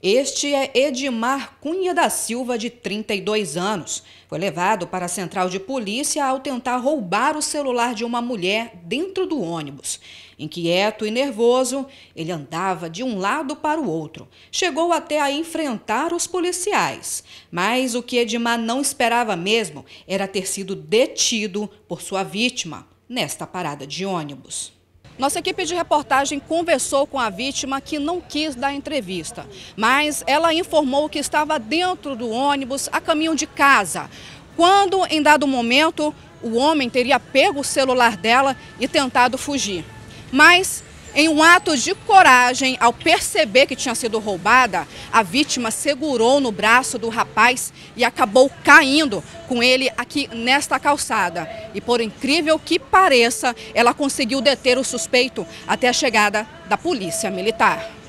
Este é Edmar Cunha da Silva, de 32 anos. Foi levado para a central de polícia ao tentar roubar o celular de uma mulher dentro do ônibus. Inquieto e nervoso, ele andava de um lado para o outro. Chegou até a enfrentar os policiais. Mas o que Edmar não esperava mesmo era ter sido detido por sua vítima nesta parada de ônibus. Nossa equipe de reportagem conversou com a vítima que não quis dar entrevista, mas ela informou que estava dentro do ônibus a caminho de casa, quando em dado momento o homem teria pego o celular dela e tentado fugir. Mas em um ato de coragem, ao perceber que tinha sido roubada, a vítima segurou no braço do rapaz e acabou caindo com ele aqui nesta calçada. E por incrível que pareça, ela conseguiu deter o suspeito até a chegada da polícia militar.